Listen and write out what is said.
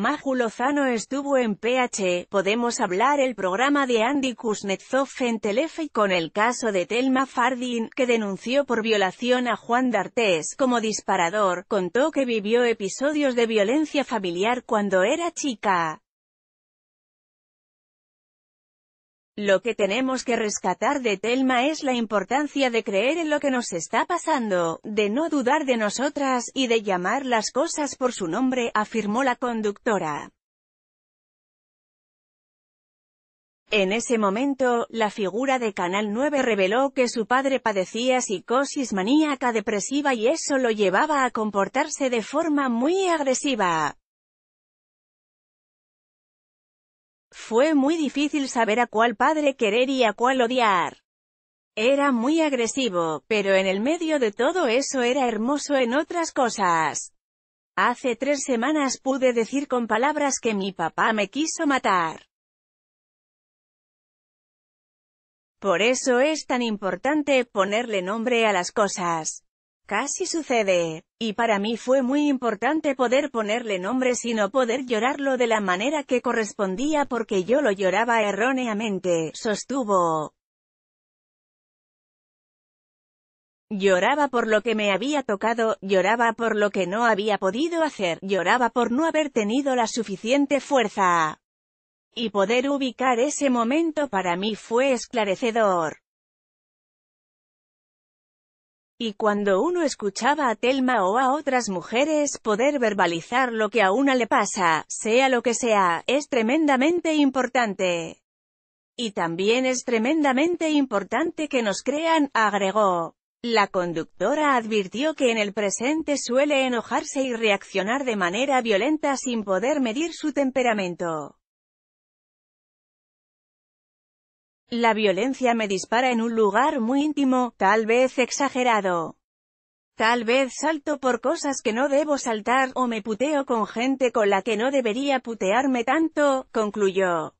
Maju Lozano estuvo en PH, e. Podemos hablar el programa de Andy Kuznetsov en Telefe con el caso de Telma Fardin, que denunció por violación a Juan D'Artes como disparador, contó que vivió episodios de violencia familiar cuando era chica. Lo que tenemos que rescatar de Telma es la importancia de creer en lo que nos está pasando, de no dudar de nosotras, y de llamar las cosas por su nombre, afirmó la conductora. En ese momento, la figura de Canal 9 reveló que su padre padecía psicosis maníaca depresiva y eso lo llevaba a comportarse de forma muy agresiva. Fue muy difícil saber a cuál padre querer y a cuál odiar. Era muy agresivo, pero en el medio de todo eso era hermoso en otras cosas. Hace tres semanas pude decir con palabras que mi papá me quiso matar. Por eso es tan importante ponerle nombre a las cosas. Casi sucede. Y para mí fue muy importante poder ponerle nombre sino no poder llorarlo de la manera que correspondía porque yo lo lloraba erróneamente, sostuvo. Lloraba por lo que me había tocado, lloraba por lo que no había podido hacer, lloraba por no haber tenido la suficiente fuerza. Y poder ubicar ese momento para mí fue esclarecedor. Y cuando uno escuchaba a Telma o a otras mujeres poder verbalizar lo que a una le pasa, sea lo que sea, es tremendamente importante. Y también es tremendamente importante que nos crean, agregó. La conductora advirtió que en el presente suele enojarse y reaccionar de manera violenta sin poder medir su temperamento. La violencia me dispara en un lugar muy íntimo, tal vez exagerado. Tal vez salto por cosas que no debo saltar, o me puteo con gente con la que no debería putearme tanto, concluyó.